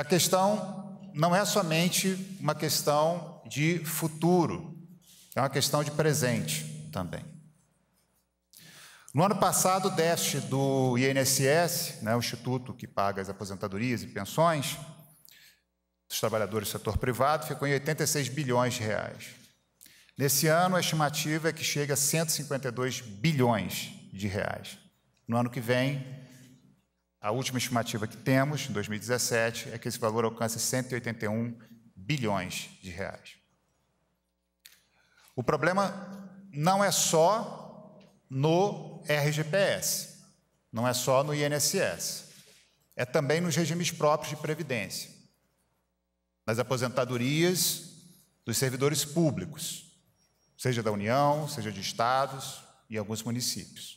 a questão não é somente uma questão de futuro, é uma questão de presente também. No ano passado, o déficit do INSS, né, o instituto que paga as aposentadorias e pensões dos trabalhadores do setor privado, ficou em 86 bilhões de reais. Nesse ano, a estimativa é que chegue a 152 bilhões de reais. No ano que vem, a última estimativa que temos, em 2017, é que esse valor alcance 181 bilhões de reais. O problema não é só no RGPS, não é só no INSS, é também nos regimes próprios de previdência, nas aposentadorias dos servidores públicos, seja da União, seja de estados e alguns municípios.